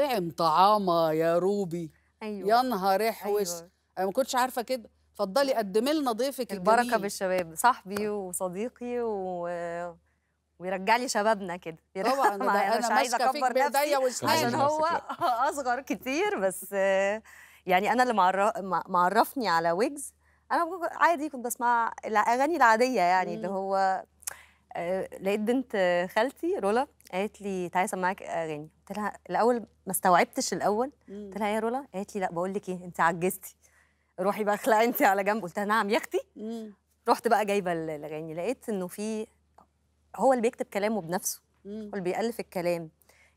طعم طعامه يا روبي ايوه يا نهار احوس أيوة. انا ما كنتش عارفه كده اتفضلي قدمي لنا ضيفك البركه الجميل. بالشباب صاحبي وصديقي و... ويرجع لي شبابنا كده طبعا انا مش عايزه اكبر نفسي عشان هو اصغر كتير بس يعني انا اللي معرفني على ويجز انا عادي كنت بسمع الاغاني العاديه يعني اللي هو آه، لقيت بنت خالتي رولا قالت لي تعالي اسمعك اغاني قلت لها الاول ما استوعبتش الاول قلت لها يا رولا قالت لي لا بقول لك ايه انت عجزتي روحي بقى اخلعي انت على جنب قلت لها نعم يا اختي رحت بقى جايبه الاغاني لقيت انه في هو اللي بيكتب كلامه بنفسه هو اللي بيالف الكلام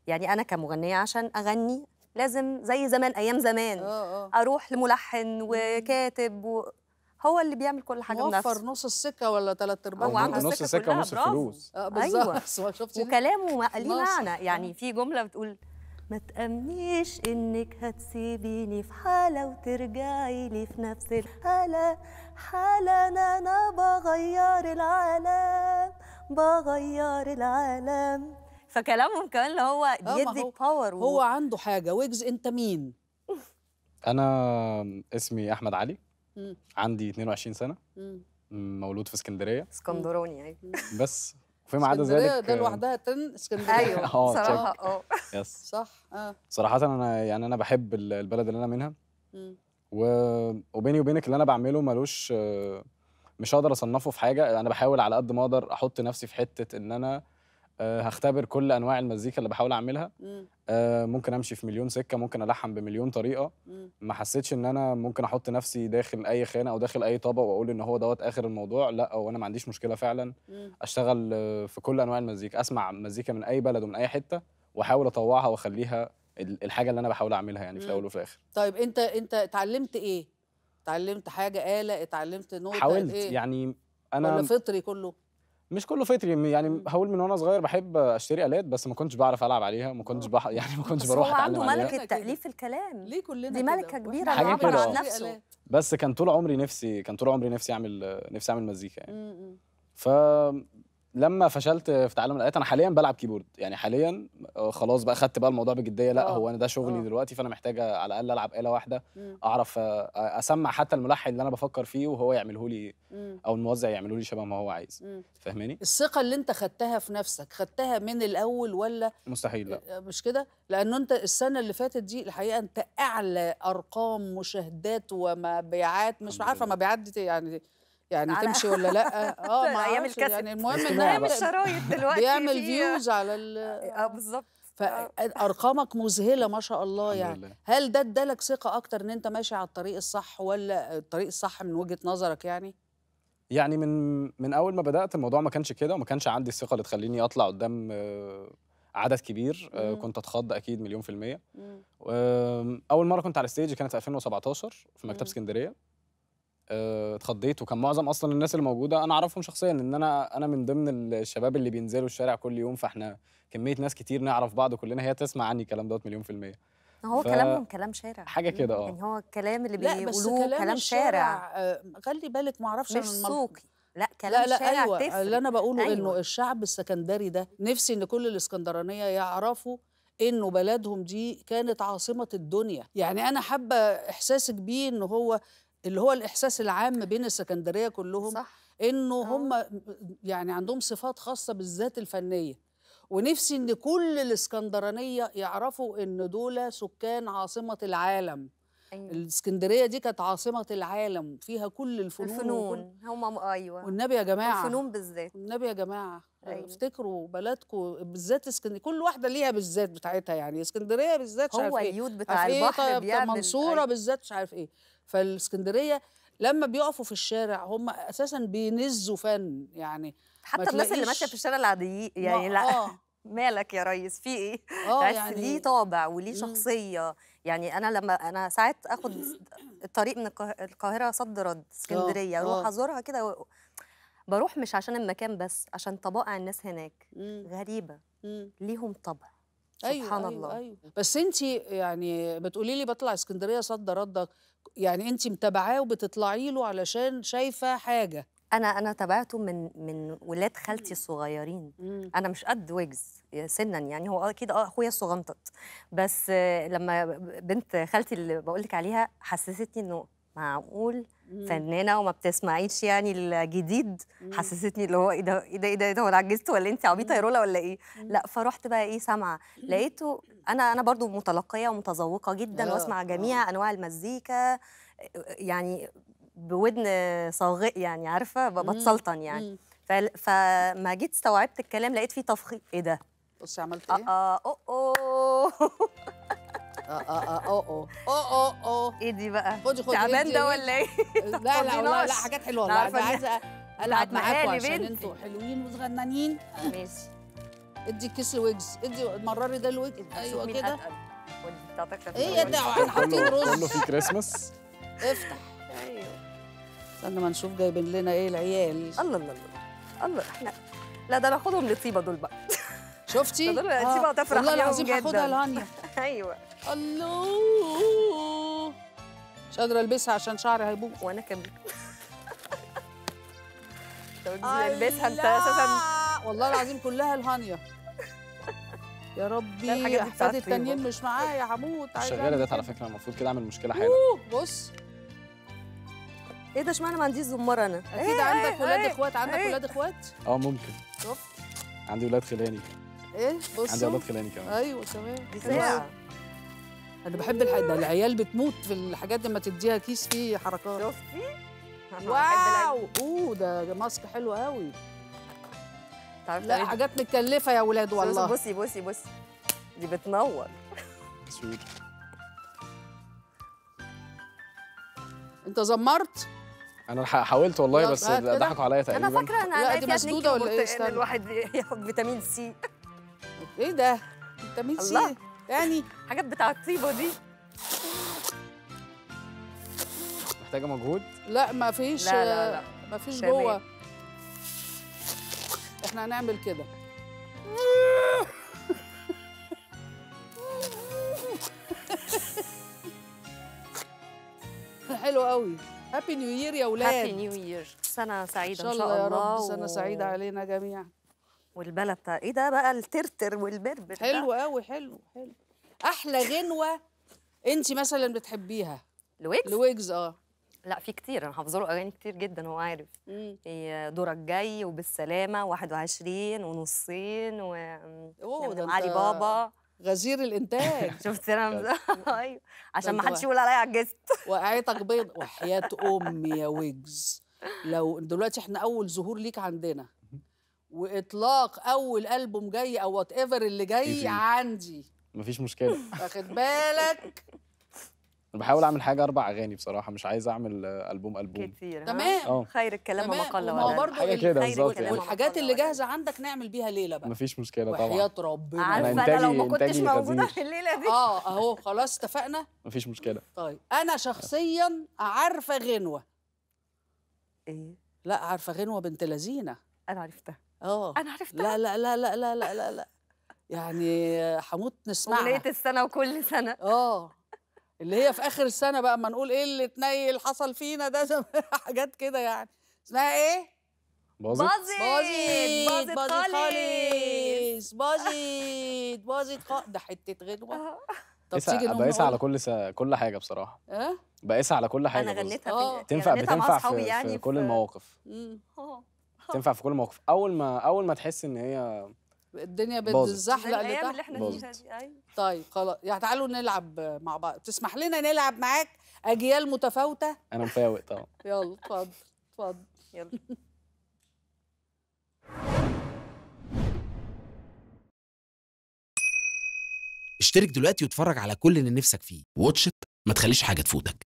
يعني انا كمغنيه عشان اغني لازم زي زمان ايام زمان أوه أوه. اروح لملحن وكاتب و... هو اللي بيعمل كل حاجه بنفسه وفر نص السكه ولا ثلاث ارباع عنده نص السكه ونص الفلوس آه، أيوة. بالظبط ايوه وكلامه ليه معنى آه. يعني في جمله بتقول ما تأمنيش إنك هتسيبيني في حالة وترجعي لي في نفس الحالة حالة أنا أنا بغير العالم بغير العالم فكلامهم كمان اللي هو آه، بيدي باور هو, هو عنده حاجة ويجز أنت مين؟ أنا اسمي أحمد علي مم. عندي 22 سنه مم. مولود في اسكندريه اسكندراني ايوه بس وفيما عدا ذلك ده لوحدها تن اسكندريه ايوه صراحه اه يس آه. صح اه صراحه انا يعني انا بحب البلد اللي انا منها و... وبيني وبينك اللي انا بعمله ملوش مش هقدر اصنفه في حاجه انا بحاول على قد ما اقدر احط نفسي في حته ان انا أه هختبر كل انواع المزيكا اللي بحاول اعملها أه ممكن امشي في مليون سكه ممكن الحن بمليون طريقه مم. ما حسيتش ان انا ممكن احط نفسي داخل اي خانه او داخل اي طبق واقول ان هو دوت اخر الموضوع لا وانا انا ما عنديش مشكله فعلا مم. اشتغل آه، في كل انواع المزيكا اسمع مزيكا من اي بلد ومن اي حته واحاول اطوعها واخليها الحاجه اللي انا بحاول اعملها يعني في الاول وفي الاخر طيب انت انت اتعلمت ايه اتعلمت حاجه آلة اتعلمت نوتة حاولت إيه؟ يعني انا ولا فطري كله مش كله فطري يعني هقول من وانا صغير بحب اشتري الات بس ما كنتش بعرف العب عليها ما كنتش آه. بح... يعني ما كنتش بروح اتعلم عنده ملكه تاليف الكلام ليه كلنا دي ملكه كبيره انه عن نفسه بس كان طول عمري نفسي كان طول عمري نفسي اعمل نفسي اعمل مزيكا يعني ف لما فشلت في تعلم الالات انا حاليا بلعب كيبورد يعني حاليا آه، خلاص بقى خدت بقى الموضوع بجديه لا أوه. هو انا ده شغلي أوه. دلوقتي فانا محتاجه على الاقل العب اله واحده مم. اعرف آه، آه، اسمع حتى الملحن اللي انا بفكر فيه وهو يعمله لي او الموزع يعمله لي شبه ما هو عايز فاهماني الثقه اللي انت خدتها في نفسك خدتها من الاول ولا مستحيل لا مش كده لانه انت السنه اللي فاتت دي الحقيقه انت اعلى ارقام مشاهدات ومبيعات مش عارفه مبيعات دي يعني يعني تمشي ولا لا اه ما ايام الكاسيت يعني المهم ان بيعمل شرايط دلوقتي بيعمل فيوز على ال اه بالظبط فارقامك آه. مذهله ما شاء الله يعني هل ده ادالك ثقه اكتر ان انت ماشي على الطريق الصح ولا الطريق الصح من وجهه نظرك يعني يعني من من اول ما بدات الموضوع ما كانش كده وما كانش عندي الثقه اللي تخليني اطلع قدام آه، عدد كبير آه، مم. كنت اتخض اكيد مليون في الميه مم. اول مره كنت على الستيج كانت في 2017 في مكتب اسكندريه آه، اتخضيت وكان معظم اصلا الناس اللي موجوده انا اعرفهم شخصيا ان انا انا من ضمن الشباب اللي بينزلوا الشارع كل يوم فاحنا كميه ناس كتير نعرف بعض كلنا هي تسمع عني الكلام دوت مليون في الميه هو ف... كلامهم كلام شارع حاجه كده اه يعني هو الكلام اللي بيقولوه كلام, كلام شارع آه، خلي بالك ما اعرفش مش سوقي لا كلام لا لا شارع أيوة تفرق. اللي انا بقوله أيوة. انه الشعب السكندري ده نفسي ان كل الاسكندرانيه يعرفوا انه بلدهم دي كانت عاصمه الدنيا يعني انا حابه احساسك بيه ان هو اللي هو الاحساس العام بين السكندريه كلهم صح. انه أوه. هم يعني عندهم صفات خاصه بالذات الفنيه ونفسي ان كل الاسكندرانيه يعرفوا ان دول سكان عاصمه العالم أيوة. الاسكندريه دي كانت عاصمه العالم فيها كل الفنون الفنون هم ايوه والنبي يا جماعه الفنون بالذات والنبي يا جماعه أيوة. افتكروا بلدكم بالذات اسكندريه كل واحده ليها بالذات بتاعتها يعني اسكندريه بالذات مش عارف هو إيه. اليود بتاع إيه. البحر بتاع طيب، منصوره أيوة. بالذات مش عارف ايه فالاسكندريه لما بيقفوا في الشارع هم اساسا بينزوا فن يعني حتى الناس اللي ماشيه في الشارع العاديين يعني لا آه. مالك يا ريس في ايه اه يعني... ليه طابع وليه إمم. شخصيه يعني انا لما انا ساعات اخد إمم. الطريق من القاهره صد رد آه، اسكندريه اروح آه. ازورها كده و... بروح مش عشان المكان بس عشان طبائع الناس هناك إمم. غريبه ليهم طبع أيوة سبحان أيوة الله أيوة. بس انت يعني بتقولي لي بطلع اسكندريه صد ردك يعني انت متابعاه وبتطلعي له علشان شايفه حاجه انا انا تابعته من من ولاد خالتي إمم. الصغيرين إمم. انا مش قد ويجز سنا يعني هو اكيد اه اخويا الصغنطط بس لما بنت خالتي اللي بقول لك عليها حسستني انه معقول إمم. فنانه وما بتسمعيش يعني الجديد حسستني اللي هو ايه ده ايه ده ايه ده, إيه هو انا عجزت ولا انت عبيطه يا رولا ولا ايه لا فرحت بقى ايه سامعه لقيته انا انا برضو متلقيه ومتذوقه جدا واسمع آه، جميع آه. انواع المزيكا يعني بودن صاغ يعني عارفه بتسلطن يعني فما جيت استوعبت الكلام لقيت فيه طفخ ايه ده بصي عملت آه، ايه اه اه اوه اه اه اوه اوه اوه ايه دي بقى خدي خدي تعبان ده ولا ايه لا لا لا, حاجات حلوه والله انا عايزه العب معاكم عشان انتوا حلوين وصغننين ماشي ادي الكيس الويجز ادي مرري ده الويجز ايوه كده ايه يا دعوه احنا حاطين رز كله في كريسماس افتح استنى ما نشوف جايبين لنا ايه العيال الله الله الله الله احنا لا ده باخدهم لطيبه دول بقى شفتي؟ دول لطيبه هتفرح آه، والله العظيم هاخدها لهانيا ايوه الله مش قادره البسها عشان شعري هيبوظ وانا كمان البسها انت اساسا والله العظيم كلها لهانيا يا ربي احفادي التانيين مش معايا هموت شغاله ديت على فكره المفروض كده اعمل مشكله حالا بص ايه ده اشمعنى ما عنديش زمار انا اكيد إيه عندك إيه، ولاد إيه اخوات عندك إيه ولاد اخوات اه ممكن شوف عندي ولاد خلاني ايه بصوا عندي ولاد خلاني كمان ايوه تمام دي ساعه انا بحب الحاجات ده العيال بتموت في الحاجات دي تديها كيس فيه حركات شفتي واو اوه ده ماسك حلو قوي لا حاجات متكلفه يا ولاد والله بصي بصي بصي دي بتنور انت زمرت انا حاولت والله بس ضحكوا عليا تقريبا انا فاكره انا لا دي مسدوده ولا ايه ان الواحد ياخد فيتامين سي ايه ده فيتامين سي يعني حاجات بتاع الطيبه دي محتاجه مجهود لا ما فيش لا لا لا ما فيش جوه احنا هنعمل كده حلو قوي هابي نيو يير يا ولاد هابي نيو يير سنه سعيده ان شاء الله يا رب سنه سعيده علينا جميعا والبلد ايه ده بقى الترتر والبربر حلو قوي حلو حلو احلى غنوه انت مثلا بتحبيها الويجز الويجز اه لا في كتير انا حافظه له اغاني كتير جدا هو عارف هي دورك جاي وبالسلامه 21 ونصين و علي يعني بابا غزير الانتاج شفت رمزه ايوه عشان ما طيب. حدش يقول عليا عجزت وقعتك بيض وحياه امي يا ويجز لو دلوقتي احنا اول ظهور ليك عندنا واطلاق اول البوم جاي او وات ايفر اللي جاي إيه عندي مفيش مشكله واخد بالك انا بحاول اعمل حاجه اربع اغاني بصراحه مش عايز اعمل البوم البوم كتير تمام أوه. خير الكلام وما قل ولا برضه كده بالظبط يعني. والحاجات اللي جاهزه عندك نعمل بيها ليله بقى مفيش مشكله طبعا وحياه ربنا عارفه انا لو ما كنتش موجوده في الليله دي اه اهو خلاص اتفقنا مفيش مشكله طيب انا شخصيا عارفه غنوه ايه لا عارفه غنوه بنت لذينه انا عرفتها اه انا عرفتها لا لا لا لا لا لا لا يعني حموت نسمعها اغنيه السنه وكل سنه اه اللي هي في اخر السنه بقى اما نقول ايه اللي اتنيل حصل فينا ده حاجات كده يعني اسمها ايه باظت باظت باظت خالص باظت باظت خالص ده حته غدوه طب تيجي بقيسها على كل س... كل حاجه بصراحه اه بقيسها على كل حاجه انا غنيتها في... آه. تنفع بتنفع في, يعني في كل المواقف تنفع في كل المواقف اول ما اول ما تحس ان هي الدنيا بتزحلق الايام اللي احنا فيها دي ايوه طيب خلاص يعني تعالوا نلعب مع بعض تسمح لنا نلعب معاك اجيال متفاوته انا مفاوق طبعا يلا اتفضل اتفضل يلا اشترك دلوقتي واتفرج على كل اللي نفسك فيه واتش ما تخليش حاجه تفوتك